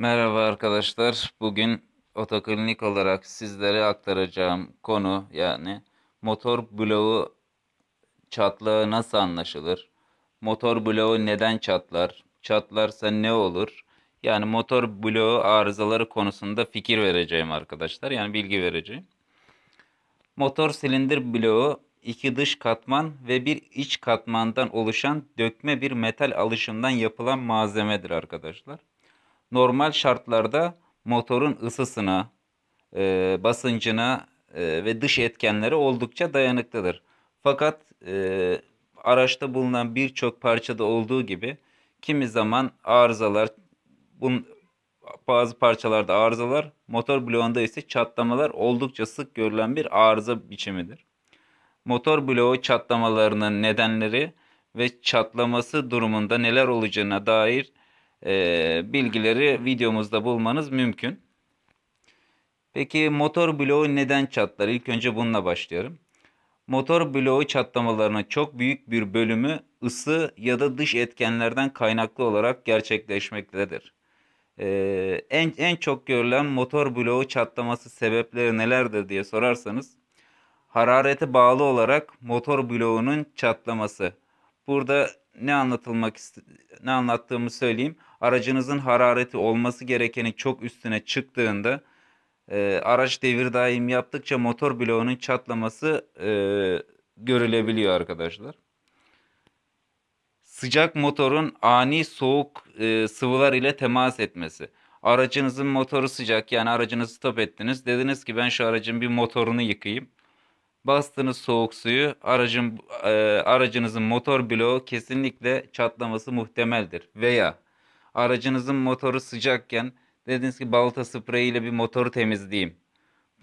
Merhaba arkadaşlar. Bugün otoklinik olarak sizlere aktaracağım konu yani motor bloğu çatlağı nasıl anlaşılır? Motor bloğu neden çatlar? Çatlarsa ne olur? Yani motor bloğu arızaları konusunda fikir vereceğim arkadaşlar. Yani bilgi vereceğim. Motor silindir bloğu iki dış katman ve bir iç katmandan oluşan dökme bir metal alışımdan yapılan malzemedir arkadaşlar normal şartlarda motorun ısısına, e, basıncına e, ve dış etkenlere oldukça dayanıklıdır. Fakat e, araçta bulunan birçok parçada olduğu gibi kimi zaman arızalar, bun, bazı parçalarda arızalar, motor bloğunda ise çatlamalar oldukça sık görülen bir arıza biçimidir. Motor bloğu çatlamalarının nedenleri ve çatlaması durumunda neler olacağına dair e, bilgileri videomuzda bulmanız mümkün. Peki motor bloğu neden çatlar? İlk önce bununla başlıyorum. Motor bloğu çatlamalarına çok büyük bir bölümü ısı ya da dış etkenlerden kaynaklı olarak gerçekleşmektedir. Ee, en, en çok görülen motor bloğu çatlaması sebepleri nelerdir diye sorarsanız hararete bağlı olarak motor bloğunun çatlaması. Burada ne anlatılmak ne anlattığımı söyleyeyim aracınızın harareti olması gerekeni çok üstüne çıktığında e, araç devir daim yaptıkça motor bloğunun çatlaması e, görülebiliyor arkadaşlar. Sıcak motorun ani soğuk e, sıvılar ile temas etmesi. Aracınızın motoru sıcak yani aracınızı stop ettiniz. Dediniz ki ben şu aracın bir motorunu yıkayayım. Bastınız soğuk suyu aracın e, aracınızın motor bloğu kesinlikle çatlaması muhtemeldir veya aracınızın motoru sıcakken dediniz ki balta spreyiyle bir motoru temizleyeyim.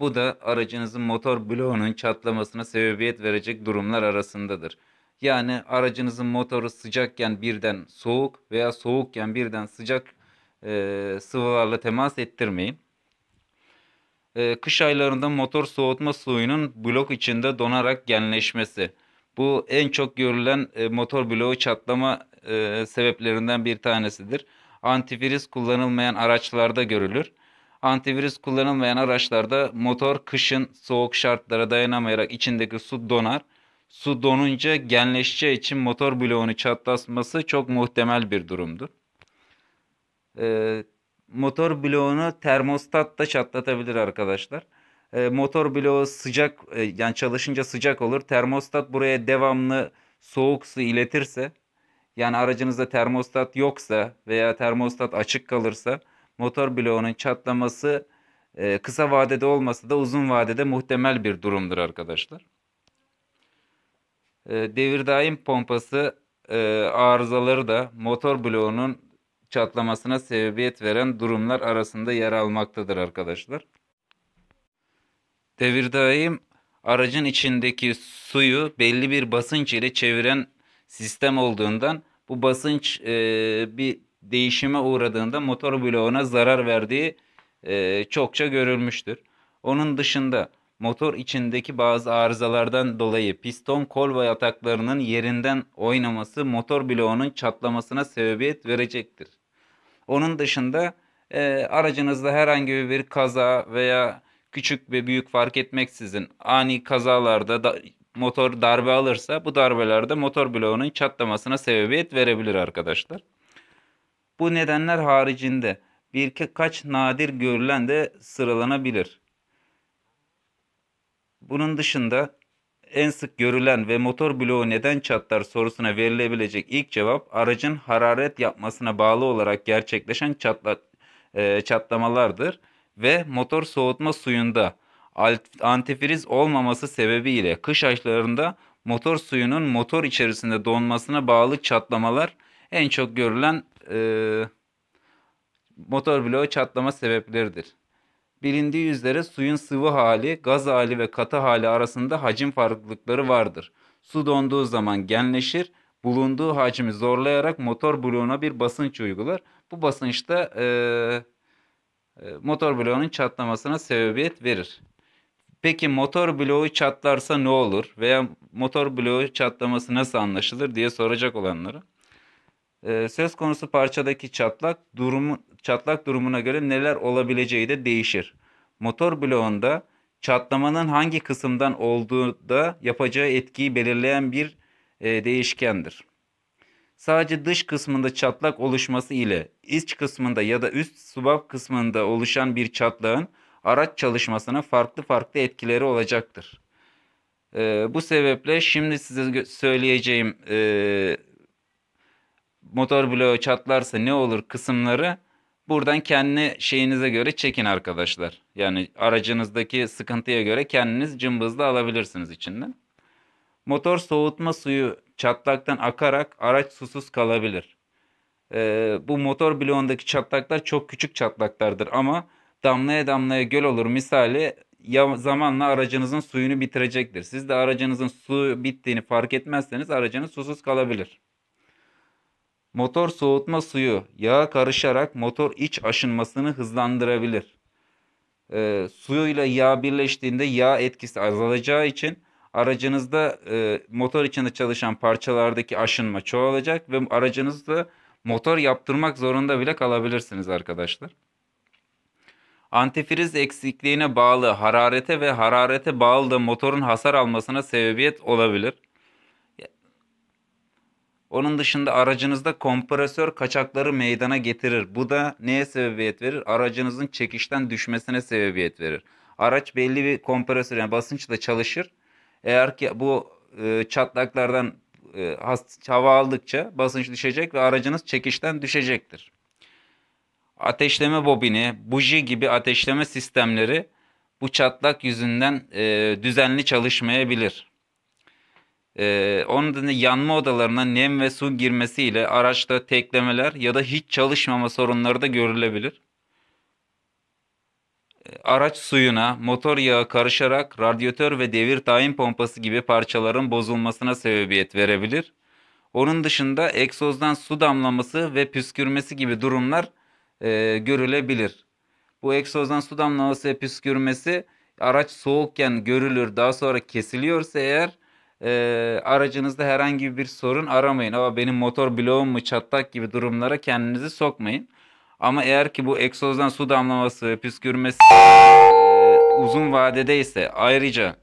Bu da aracınızın motor bloğunun çatlamasına sebebiyet verecek durumlar arasındadır. Yani aracınızın motoru sıcakken birden soğuk veya soğukken birden sıcak e, sıvılarla temas ettirmeyin. E, kış aylarında motor soğutma suyunun blok içinde donarak genleşmesi. Bu en çok görülen e, motor bloğu çatlama e, sebeplerinden bir tanesidir antivirüs kullanılmayan araçlarda görülür. Antivirüs kullanılmayan araçlarda motor kışın soğuk şartlara dayanamayarak içindeki su donar. Su donunca genleşeceği için motor bloğunu çatlasması çok muhtemel bir durumdur. Ee, motor bloğunu termostat da çatlatabilir arkadaşlar. Ee, motor bloğu sıcak e, yani çalışınca sıcak olur. Termostat buraya devamlı soğuk su iletirse yani aracınızda termostat yoksa veya termostat açık kalırsa motor bloğunun çatlaması e, kısa vadede olmasa da uzun vadede muhtemel bir durumdur arkadaşlar. E, devir daim pompası e, arızaları da motor bloğunun çatlamasına sebebiyet veren durumlar arasında yer almaktadır arkadaşlar. Devir daim aracın içindeki suyu belli bir basınç ile çeviren sistem olduğundan bu basınç e, bir değişime uğradığında motor bloğuna zarar verdiği e, çokça görülmüştür. Onun dışında motor içindeki bazı arızalardan dolayı piston kol ve yataklarının yerinden oynaması motor bloğunun çatlamasına sebebiyet verecektir. Onun dışında e, aracınızda herhangi bir kaza veya küçük ve büyük fark etmeksizin ani kazalarda da motor darbe alırsa bu darbelerde motor bloğunun çatlamasına sebebiyet verebilir arkadaşlar. Bu nedenler haricinde bir kaç nadir görülen de sıralanabilir. Bunun dışında en sık görülen ve motor bloğu neden çatlar sorusuna verilebilecek ilk cevap aracın hararet yapmasına bağlı olarak gerçekleşen çatla, e, çatlamalardır ve motor soğutma suyunda antifriz olmaması sebebiyle kış aylarında motor suyunun motor içerisinde donmasına bağlı çatlamalar en çok görülen e, motor bloğu çatlama sebepleridir. Bilindiği üzere suyun sıvı hali, gaz hali ve katı hali arasında hacim farklılıkları vardır. Su donduğu zaman genleşir, bulunduğu hacmi zorlayarak motor bloğuna bir basınç uygular. Bu basınçta e, e, motor bloğunun çatlamasına sebebiyet verir. Peki motor bloğu çatlarsa ne olur? Veya motor bloğu çatlaması nasıl anlaşılır diye soracak olanlara. Ee, söz konusu parçadaki çatlak durumu çatlak durumuna göre neler olabileceği de değişir. Motor bloğunda çatlamanın hangi kısımdan olduğu da yapacağı etkiyi belirleyen bir e, değişkendir. Sadece dış kısmında çatlak oluşması ile iç kısmında ya da üst subap kısmında oluşan bir çatlağın araç çalışmasının farklı farklı etkileri olacaktır. E, bu sebeple şimdi size söyleyeceğim e, motor bloğu çatlarsa ne olur kısımları buradan kendi şeyinize göre çekin arkadaşlar. Yani aracınızdaki sıkıntıya göre kendiniz cımbızla alabilirsiniz içinden. Motor soğutma suyu çatlaktan akarak araç susuz kalabilir. Ee, bu motor bloğundaki çatlaklar çok küçük çatlaklardır ama damlaya damlaya göl olur misali ya zamanla aracınızın suyunu bitirecektir. Siz de aracınızın su bittiğini fark etmezseniz aracınız susuz kalabilir. Motor soğutma suyu yağa karışarak motor iç aşınmasını hızlandırabilir. E, suyuyla yağ birleştiğinde yağ etkisi azalacağı için aracınızda e, motor içinde çalışan parçalardaki aşınma çoğalacak ve aracınızda motor yaptırmak zorunda bile kalabilirsiniz arkadaşlar antifriz eksikliğine bağlı hararete ve hararete bağlı da motorun hasar almasına sebebiyet olabilir. Onun dışında aracınızda kompresör kaçakları meydana getirir. Bu da neye sebebiyet verir? Aracınızın çekişten düşmesine sebebiyet verir. Araç belli bir kompresör yani basınçla çalışır. Eğer ki bu e, çatlaklardan e, hava aldıkça basınç düşecek ve aracınız çekişten düşecektir ateşleme bobini, buji gibi ateşleme sistemleri bu çatlak yüzünden e, düzenli çalışmayabilir. E, onun da yanma odalarına nem ve su girmesiyle araçta teklemeler ya da hiç çalışmama sorunları da görülebilir. E, araç suyuna, motor yağı karışarak radyatör ve devir tayin pompası gibi parçaların bozulmasına sebebiyet verebilir. Onun dışında egzozdan su damlaması ve püskürmesi gibi durumlar e, görülebilir. Bu egzozdan su damlası püskürmesi araç soğukken görülür. Daha sonra kesiliyorsa eğer e, aracınızda herhangi bir sorun aramayın. Ama benim motor bloğum mu çatlak gibi durumlara kendinizi sokmayın. Ama eğer ki bu egzozdan su damlaması ve püskürmesi e, uzun vadede ise ayrıca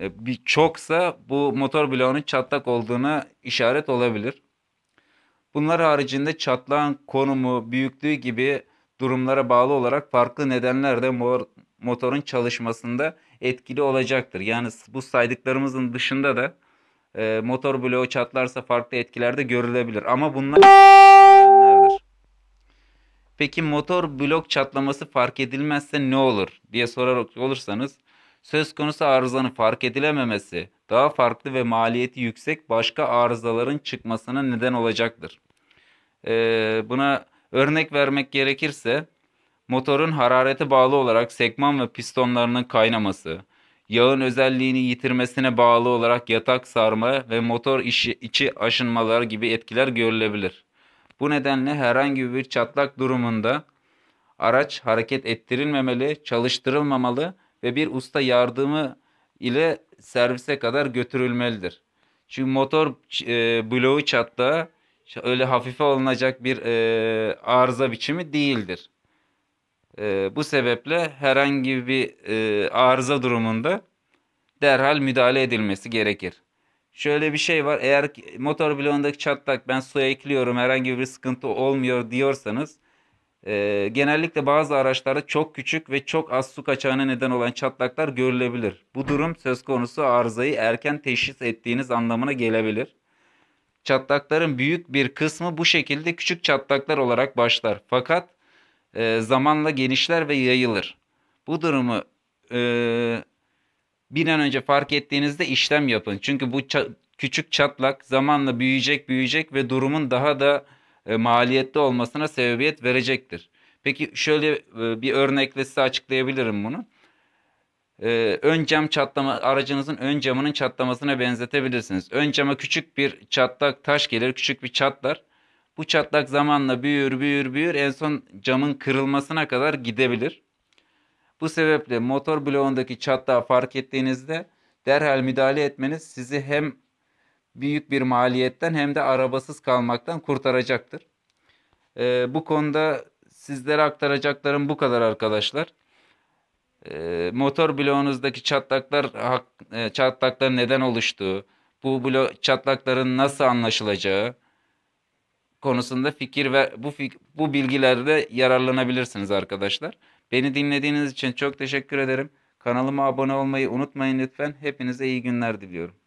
e, bir çoksa bu motor bloğunun çatlak olduğuna işaret olabilir. Bunlar haricinde çatlağın konumu, büyüklüğü gibi durumlara bağlı olarak farklı nedenler de motorun çalışmasında etkili olacaktır. Yani bu saydıklarımızın dışında da e, motor bloğu çatlarsa farklı etkiler de görülebilir. Ama bunlar nedenlerdir. Peki motor blok çatlaması fark edilmezse ne olur diye sorar olursanız söz konusu arızanın fark edilememesi daha farklı ve maliyeti yüksek başka arızaların çıkmasına neden olacaktır. Ee, buna örnek vermek gerekirse motorun harareti bağlı olarak sekman ve pistonlarının kaynaması, yağın özelliğini yitirmesine bağlı olarak yatak sarma ve motor içi, içi aşınmalar gibi etkiler görülebilir. Bu nedenle herhangi bir çatlak durumunda araç hareket ettirilmemeli, çalıştırılmamalı ve bir usta yardımı ile servise kadar götürülmelidir. Çünkü motor e, bloğu çatlağı öyle hafife alınacak bir e, arıza biçimi değildir. E, bu sebeple herhangi bir e, arıza durumunda derhal müdahale edilmesi gerekir. Şöyle bir şey var eğer motor bloğundaki çatlak ben suya ekliyorum herhangi bir sıkıntı olmuyor diyorsanız e, genellikle bazı araçlarda çok küçük ve çok az su kaçağına neden olan çatlaklar görülebilir. Bu durum söz konusu arızayı erken teşhis ettiğiniz anlamına gelebilir. Çatlakların büyük bir kısmı bu şekilde küçük çatlaklar olarak başlar. Fakat e, zamanla genişler ve yayılır. Bu durumu e, bir an önce fark ettiğinizde işlem yapın. Çünkü bu ça küçük çatlak zamanla büyüyecek büyüyecek ve durumun daha da e, maliyette olmasına sebebiyet verecektir. Peki şöyle e, bir örnekle size açıklayabilirim bunu. E, ön cam çatlama aracınızın ön camının çatlamasına benzetebilirsiniz. Ön cama küçük bir çatlak taş gelir, küçük bir çatlar. Bu çatlak zamanla büyür, büyür, büyür en son camın kırılmasına kadar gidebilir. Bu sebeple motor bloğundaki çatlağı fark ettiğinizde derhal müdahale etmeniz sizi hem büyük bir maliyetten hem de arabasız kalmaktan kurtaracaktır. E, bu konuda sizlere aktaracaklarım bu kadar arkadaşlar. E, motor bloğunuzdaki çatlaklar hak, e, çatlakların neden oluştuğu, bu blo çatlakların nasıl anlaşılacağı konusunda fikir ve bu fik bu bilgilerde yararlanabilirsiniz arkadaşlar. Beni dinlediğiniz için çok teşekkür ederim. Kanalıma abone olmayı unutmayın lütfen. Hepinize iyi günler diliyorum.